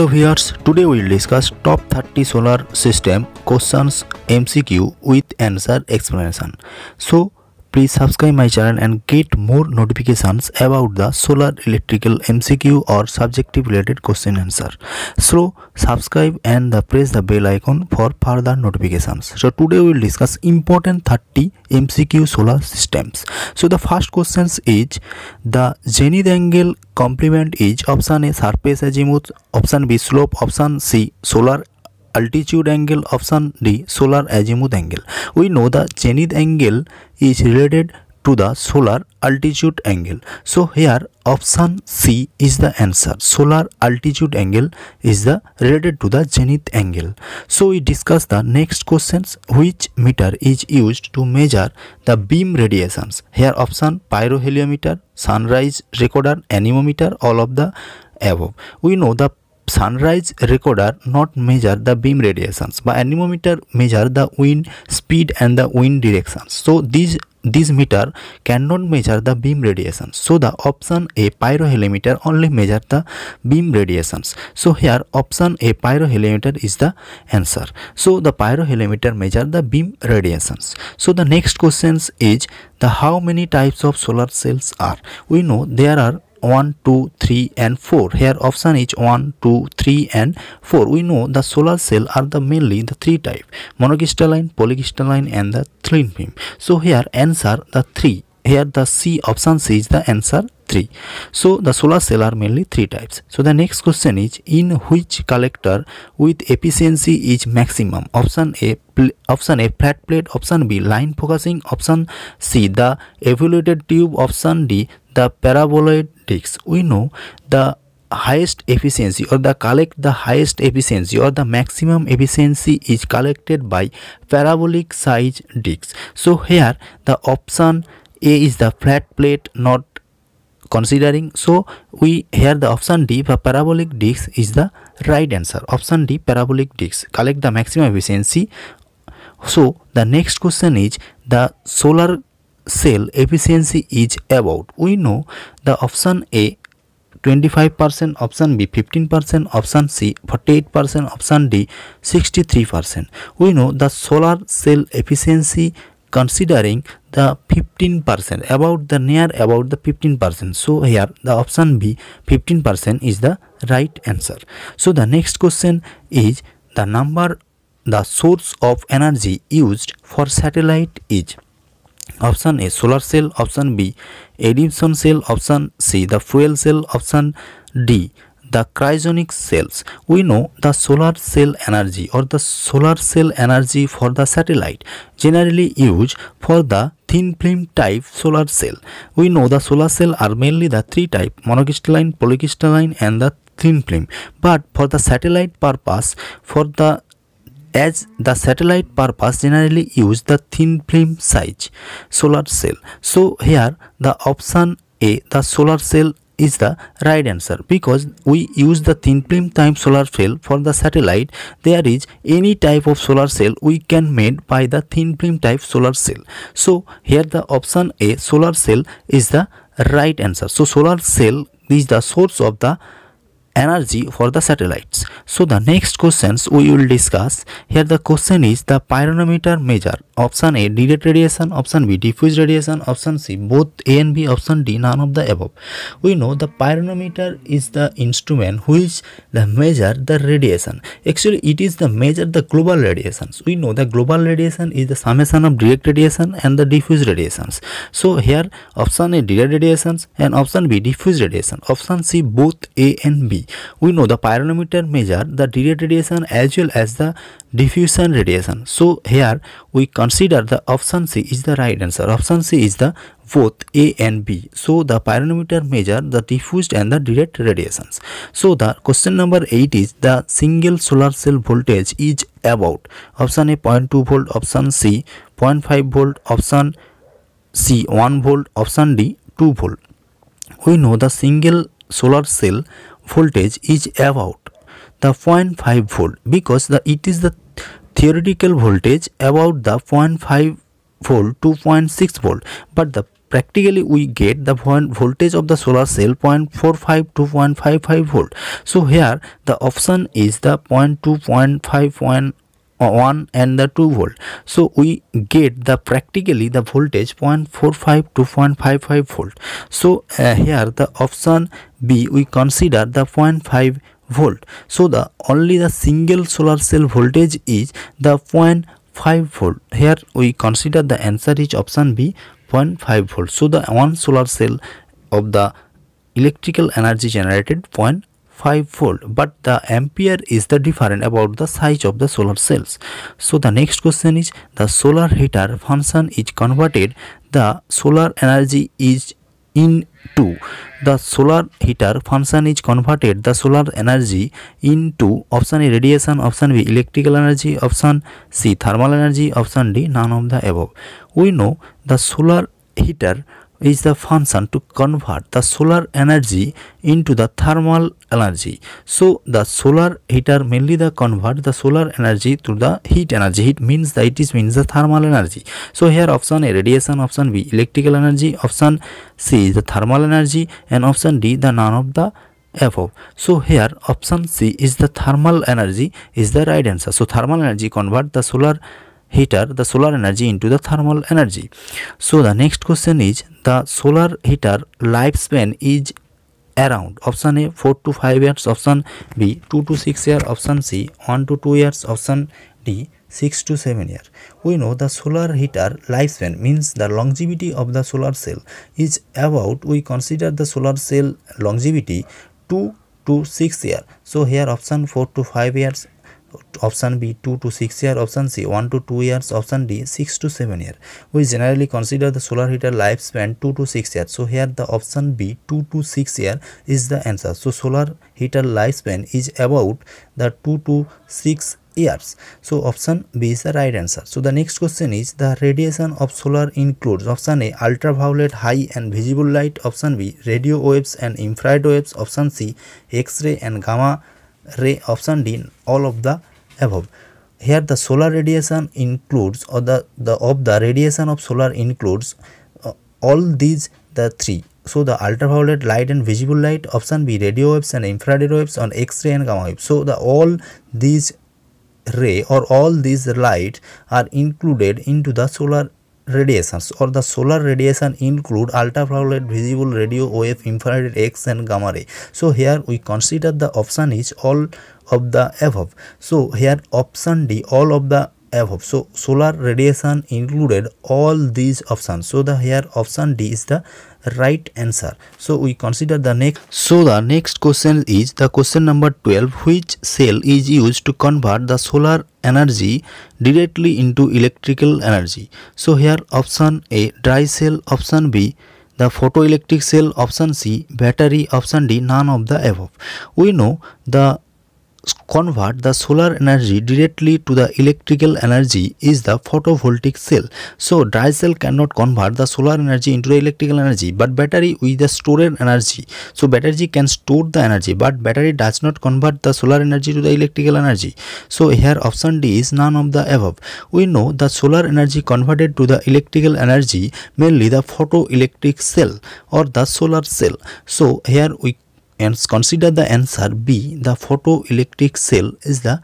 Hello viewers, today we will discuss top 30 solar system questions MCQ with answer explanation. So Please subscribe my channel and get more notifications about the solar electrical MCQ or subjective related question answer. So subscribe and the press the bell icon for further notifications. So today we will discuss important 30 MCQ solar systems. So the first questions is the zenith angle complement is option A surface azimuth, option B slope, option C solar altitude angle option D solar azimuth angle we know the zenith angle is related to the solar altitude angle so here option C is the answer solar altitude angle is the related to the zenith angle so we discuss the next questions which meter is used to measure the beam radiations here option pyroheliometer sunrise recorder anemometer all of the above we know the sunrise recorder not measure the beam radiations but anemometer measure the wind speed and the wind directions so these this meter cannot measure the beam radiation so the option a pyrohelimeter only measure the beam radiations so here option a pyrohelimeter is the answer so the pyrohelimeter measure the beam radiations so the next questions is the how many types of solar cells are we know there are 1, 2, 3 and 4. Here option is 1, 2, 3 and 4. We know the solar cell are the mainly the three type monocrystalline, polycrystalline and the thin film So here answer the three here the C option is the answer 3. So the solar cell are mainly 3 types. So the next question is in which collector with efficiency is maximum? Option A option A flat plate, option B line focusing, option C the evaluated tube, option D the paraboloid disc. We know the highest efficiency or the collect the highest efficiency or the maximum efficiency is collected by parabolic size discs. So here the option A is the flat plate not considering. So we here the option D for parabolic disk is the right answer. Option D parabolic disk. Collect the maximum efficiency. So the next question is the solar cell efficiency is about. We know the option A 25% option b 15% option c 48% option d 63% we know the solar cell efficiency considering the 15% about the near about the 15% so here the option b 15% is the right answer so the next question is the number the source of energy used for satellite is option a solar cell option b edison cell option c the fuel cell option d the cryogenic cells. We know the solar cell energy or the solar cell energy for the satellite generally used for the thin film type solar cell. We know the solar cell are mainly the three type monocrystalline, polycrystalline and the thin film. But for the satellite purpose, for the as the satellite purpose generally use the thin film size solar cell. So here the option A the solar cell is the right answer because we use the thin film type solar cell for the satellite there is any type of solar cell we can made by the thin film type solar cell so here the option a solar cell is the right answer so solar cell is the source of the energy for the satellites so the next questions we will discuss here the question is the pyranometer measure Option A direct radiation, option B diffuse radiation, option C both A and B, option D none of the above. We know the pyranometer is the instrument which the measure the radiation. Actually it is the measure the global radiations. We know the global radiation is the summation of direct radiation and the diffuse radiations. So here option A direct radiations and option B diffuse radiation, option C both A and B. We know the pyranometer measure the direct radiation as well as the diffusion radiation. So here we can Consider the option C is the right answer. Option C is the both A and B. So the pyranometer measure the diffused and the direct radiations. So the question number 8 is the single solar cell voltage is about option A 0.2 volt, option C 0.5 volt, option C 1 volt, option D 2 volt. We know the single solar cell voltage is about the 0.5 volt because the it is the theoretical voltage about the 0.5 volt to 0.6 volt but the practically we get the voltage of the solar cell 0.45 to 0.55 volt so here the option is the 0.2 0.5 1 and the 2 volt so we get the practically the voltage 0.45 to 0.55 volt so uh, here the option b we consider the 0.5 volt. So the only the single solar cell voltage is the 0.5 volt. Here we consider the answer is option B 0.5 volt. So the one solar cell of the electrical energy generated 0.5 volt but the ampere is the different about the size of the solar cells. So the next question is the solar heater function is converted the solar energy is into the solar heater function is converted the solar energy into option A radiation option B electrical energy option C thermal energy option D none of the above we know the solar heater is the function to convert the solar energy into the thermal energy. So the solar heater mainly the convert the solar energy to the heat energy. Heat means that it is means the thermal energy. So here option A radiation, option B electrical energy, option C is the thermal energy and option D the none of the above. So here option C is the thermal energy is the right answer. So thermal energy convert the solar energy heater the solar energy into the thermal energy. So the next question is the solar heater lifespan is around option A 4 to 5 years option B 2 to 6 year option C 1 to 2 years option D 6 to 7 years We know the solar heater lifespan means the longevity of the solar cell is about we consider the solar cell longevity 2 to 6 years So here option 4 to 5 years option B 2 to 6 year, option C 1 to 2 years, option D 6 to 7 year. We generally consider the solar heater lifespan 2 to 6 years. So here the option B 2 to 6 year is the answer. So solar heater lifespan is about the 2 to 6 years. So option B is the right answer. So the next question is the radiation of solar includes option A ultraviolet high and visible light, option B radio waves and infrared waves, option C X-ray and gamma ray option d all of the above here the solar radiation includes or the, the of the radiation of solar includes uh, all these the three so the ultraviolet light and visible light option b radio waves and infrared waves on x-ray and gamma waves so the all these ray or all these light are included into the solar radiations or the solar radiation include ultraviolet visible radio wave infrared x and gamma ray so here we consider the option is all of the above so here option d all of the above so solar radiation included all these options so the here option d is the right answer so we consider the next so the next question is the question number 12 which cell is used to convert the solar energy directly into electrical energy so here option a dry cell option b the photoelectric cell option c battery option d none of the above we know the convert the solar energy directly to the electrical energy is the photovoltaic cell. So dry cell cannot convert the solar energy into the electrical energy but battery with the stored energy. So battery can store the energy but battery does not convert the solar energy to the electrical energy. So here option D is none of the above. We know the solar energy converted to the electrical energy mainly the photoelectric cell or the solar cell. So here we and consider the answer B the photoelectric cell is the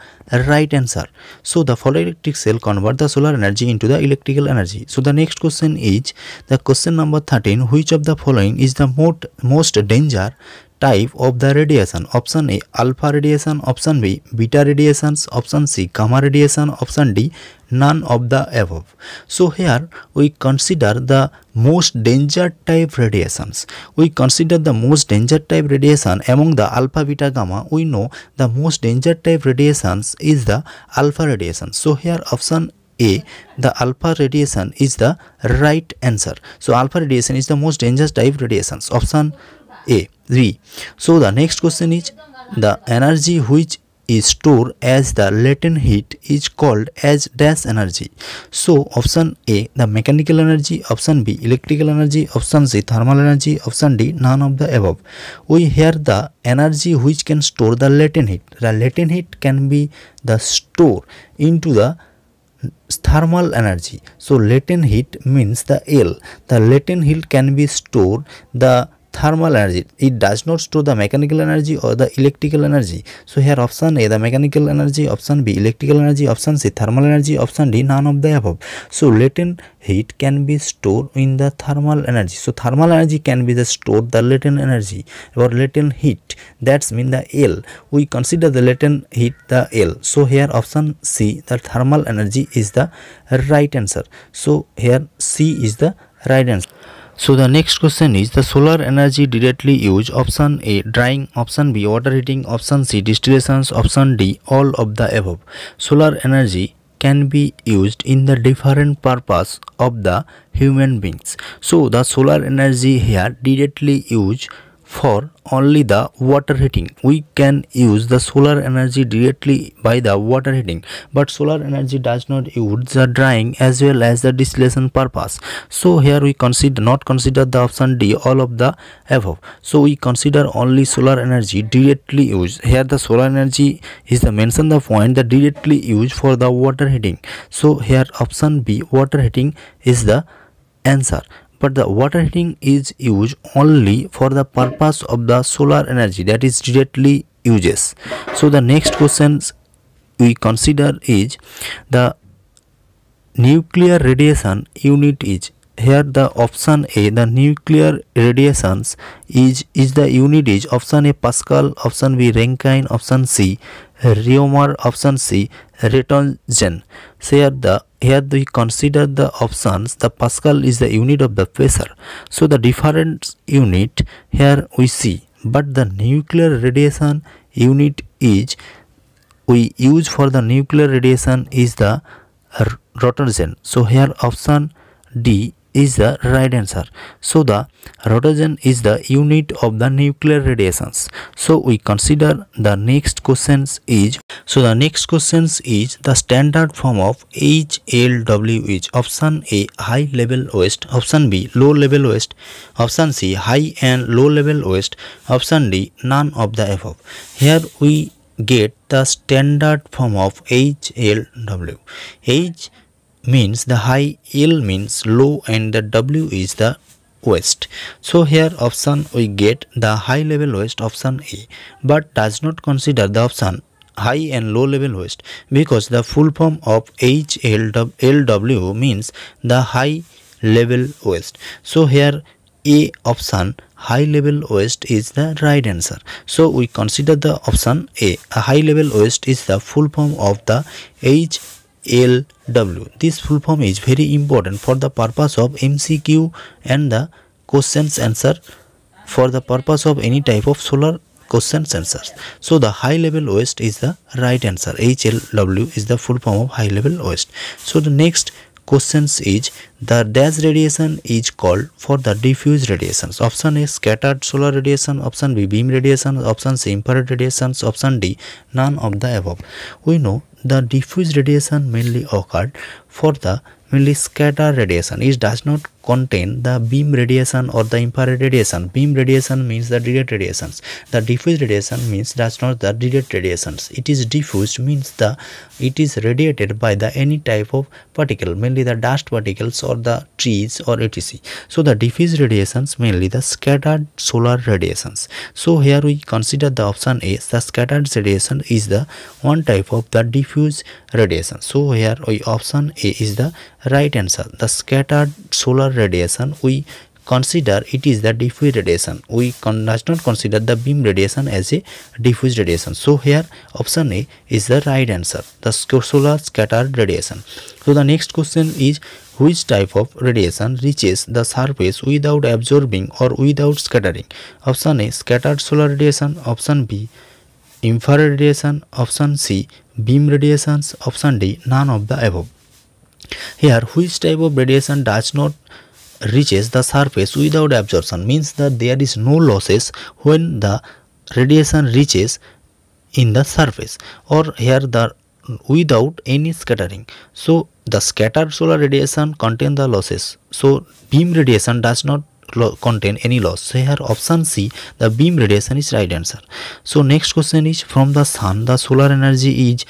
right answer. So the photoelectric cell convert the solar energy into the electrical energy. So the next question is the question number 13 which of the following is the most, most danger type of the radiation option A alpha radiation option B beta radiations option C gamma radiation option D none of the above so here we consider the most danger type radiations we consider the most danger type radiation among the alpha beta gamma we know the most danger type radiations is the alpha radiation so here option a the alpha radiation is the right answer so alpha radiation is the most dangerous type radiations option a V. So the next question is the energy which is stored as the latent heat is called as dash energy. So option A the mechanical energy, option B electrical energy, option C thermal energy, option D none of the above. We here the energy which can store the latent heat. The latent heat can be the store into the thermal energy. So latent heat means the L. The latent heat can be stored the thermal energy it does not store the mechanical energy or the electrical energy so here option a the mechanical energy option b electrical energy option c thermal energy option d none of the above so latent heat can be stored in the thermal energy so thermal energy can be the stored the latent energy or latent heat that's mean the l we consider the latent heat the l so here option c the thermal energy is the right answer so here c is the right answer So the next question is the solar energy directly used option A drying option B water heating option C distillations option D all of the above solar energy can be used in the different purpose of the human beings so the solar energy here directly used for only the water heating we can use the solar energy directly by the water heating but solar energy does not use the drying as well as the distillation purpose so here we consider not consider the option d all of the above so we consider only solar energy directly used here the solar energy is the mention the point that directly used for the water heating so here option b water heating is the answer but the water heating is used only for the purpose of the solar energy that is directly uses. So the next questions we consider is the nuclear radiation unit is here the option A the nuclear radiations is is the unit is option A Pascal option B Rankine option C Riemer option C Retongen. So the here we consider the options the pascal is the unit of the pressure so the different unit here we see but the nuclear radiation unit is we use for the nuclear radiation is the roentgen so here option d is the right answer. So the rotation is the unit of the nuclear radiations. So we consider the next questions is so the next questions is the standard form of HLWH option A high level waste option B low level waste option C high and low level waste option D none of the above. Here we get the standard form of HLW. H means the high, L means low and the W is the west. So here option we get the high level west option A but does not consider the option high and low level west because the full form of HLW means the high level west. So here A option high level west is the right answer. So we consider the option A. A high level west is the full form of the H LW. This full form is very important for the purpose of MCQ and the questions answer for the purpose of any type of solar question sensors. So the high level waste is the right answer. HLW is the full form of high level waste. So the next questions is the dash radiation is called for the diffuse radiations option a scattered solar radiation option b beam radiation option c infrared radiations option d none of the above we know the diffuse radiation mainly occurred for the mainly scatter radiation it does not contain the beam radiation or the infrared radiation. Beam radiation means the direct radiations. The diffuse radiation means that's not the direct radiations. It is diffused means the it is radiated by the any type of particle mainly the dust particles or the trees or etc. So the diffuse radiations mainly the scattered solar radiations. So here we consider the option A the scattered radiation is the one type of the diffuse radiation. So here we option A is the right answer the scattered solar radiation we consider it is the diffuse radiation we con does not consider the beam radiation as a diffuse radiation so here option a is the right answer the solar scattered radiation so the next question is which type of radiation reaches the surface without absorbing or without scattering option a scattered solar radiation option b infrared radiation option c beam radiations option d none of the above here which type of radiation does not reaches the surface without absorption means that there is no losses when the radiation reaches in the surface or here the without any scattering so the scattered solar radiation contain the losses so beam radiation does not contain any loss so here option c the beam radiation is right answer so next question is from the sun the solar energy is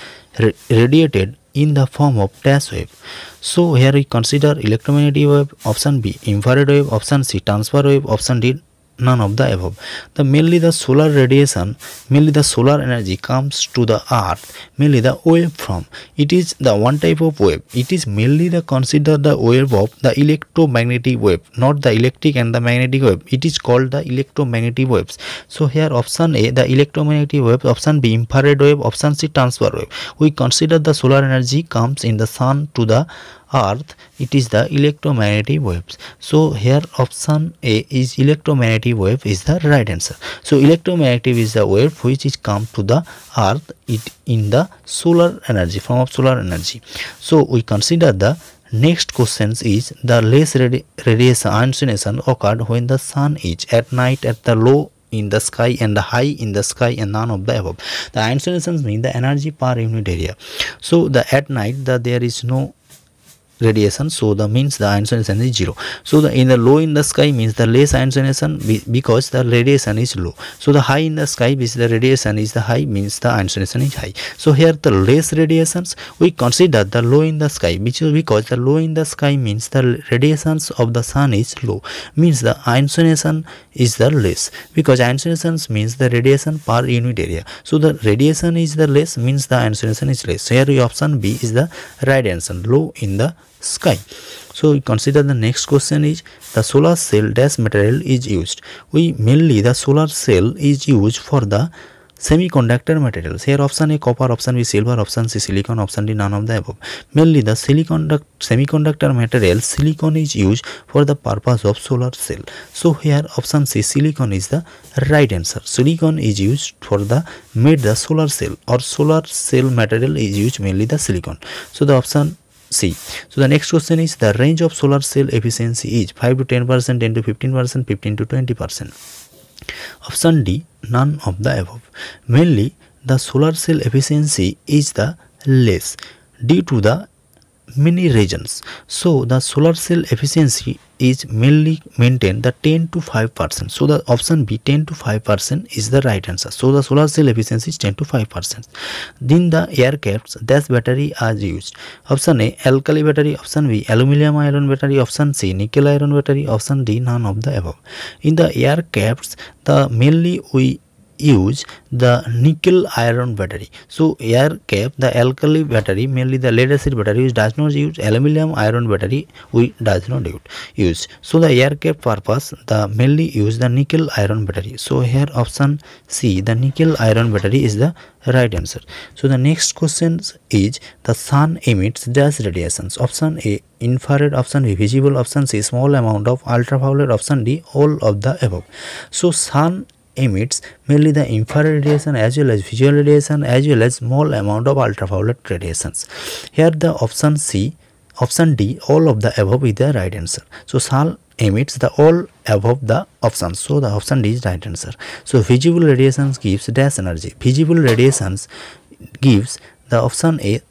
radiated in the form of dash wave. So here we consider electromagnetic wave, option B infrared wave, option C transfer wave, option D none of the above. The mainly the solar radiation, mainly the solar energy comes to the earth, mainly the wave from. It is the one type of wave. It is mainly the consider the wave of the electromagnetic wave, not the electric and the magnetic wave. It is called the electromagnetic waves. So here option A, the electromagnetic wave, option B, infrared wave, option C, transfer wave. We consider the solar energy comes in the sun to the earth it is the electromagnetic waves so here option a is electromagnetic wave is the right answer so electromagnetic is the wave which is come to the earth it in the solar energy form of solar energy so we consider the next question is the less radi radiation ionization occurred when the sun is at night at the low in the sky and the high in the sky and none of the above the ionization means the energy per unit area so the at night the there is no radiation so the means the ionization is zero so the in the low in the sky means the less ionization be, because the radiation is low so the high in the sky which the radiation is the high means the ionization is high so here the less radiations we consider the low in the sky which is because the low in the sky means the radiations of the sun is low means the ionization is the less because ionization means the radiation per unit area so the radiation is the less means the ionization is less so here the option b is the right answer low in the sky so we consider the next question is the solar cell dash material is used we mainly the solar cell is used for the semiconductor materials here option a copper option b silver option c silicon option d none of the above mainly the silicon semiconductor material silicon is used for the purpose of solar cell so here option c silicon is the right answer silicon is used for the made the solar cell or solar cell material is used mainly the silicon so the option C. So the next question is the range of solar cell efficiency is 5 to 10 percent, 10 to 15 percent, 15 to 20 percent. Option D none of the above. Mainly the solar cell efficiency is the less due to the many regions. So the solar cell efficiency is mainly maintain the 10 to 5 percent so the option b 10 to 5 percent is the right answer so the solar cell efficiency is 10 to 5 percent then the aircrafts dash battery are used option a alkali battery option b aluminum iron battery option c nickel iron battery option d none of the above in the aircrafts the mainly we use the nickel iron battery so air cap the alkali battery mainly the lead acid battery which does not use aluminum iron battery we does not use so the air cap purpose the mainly use the nickel iron battery so here option c the nickel iron battery is the right answer so the next question is the sun emits just radiations option a infrared option b visible option c small amount of ultraviolet option d all of the above so sun emits mainly the infrared radiation as well as visual radiation as well as small amount of ultraviolet radiations. Here the option C, option D, all of the above is the right answer. So SAL emits the all above the options. So the option D is right answer. So visible radiations gives dash energy. Visible radiations gives the option A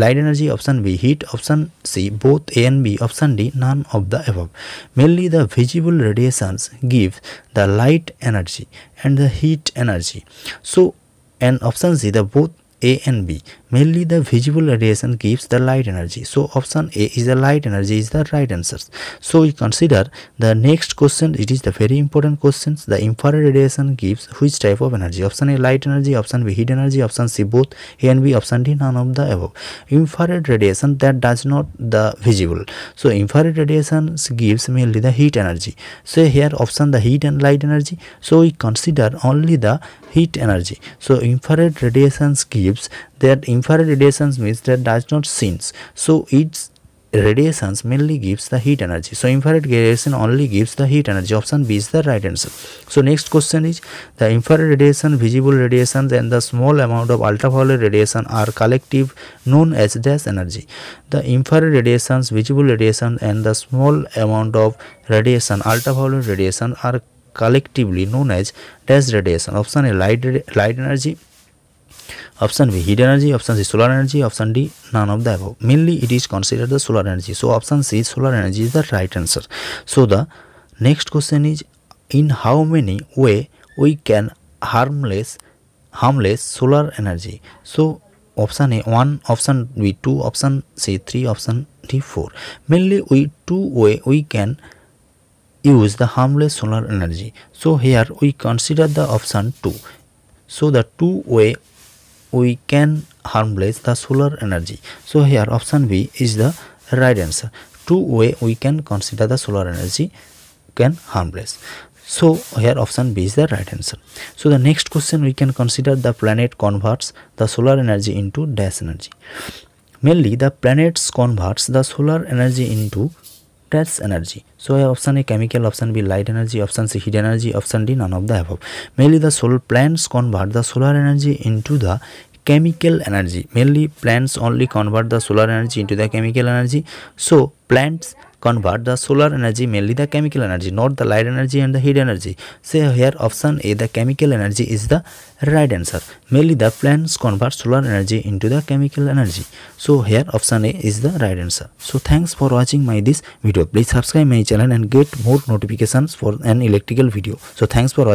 light energy option b heat option c both a and b option d none of the above mainly the visible radiations give the light energy and the heat energy so and option c the both a and b Mainly the visible radiation gives the light energy. So option A is the light energy is the right answer. So we consider the next question. It is the very important questions. The infrared radiation gives which type of energy? Option A light energy, option B heat energy, option C both A and B, option D none of the above. Infrared radiation that does not the visible. So infrared radiation gives mainly the heat energy. So here option the heat and light energy. So we consider only the heat energy. So infrared radiation gives that infrared radiations means that does not sense. so its radiations mainly gives the heat energy so infrared radiation only gives the heat energy option b is the right answer so next question is the infrared radiation visible radiations and the small amount of ultraviolet radiation are collective known as dash energy the infrared radiations visible radiation and the small amount of radiation ultraviolet radiation are collectively known as dash radiation option a light light energy Option B heat energy, option C solar energy, option D none of the above. Mainly it is considered the solar energy. So option C solar energy is the right answer. So the next question is in how many way we can harmless harmless solar energy. So option A 1, option B 2, option C 3, option D 4. Mainly we two way we can use the harmless solar energy. So here we consider the option 2. So the two way we can harmonise the solar energy so here option B is the right answer two way we can consider the solar energy can harmonise so here option B is the right answer so the next question we can consider the planet converts the solar energy into dash energy mainly the planets converts the solar energy into trace energy so ये option है chemical option B light energy option C heat energy option D none of the above mainly the solar plants convert the solar energy into the chemical energy mainly plants only convert the solar energy into the chemical energy so plants convert the solar energy mainly the chemical energy not the light energy and the heat energy so here option a the chemical energy is the right answer mainly the plants convert solar energy into the chemical energy so here option a is the right answer so thanks for watching my this video please subscribe my channel and get more notifications for an electrical video so thanks for watching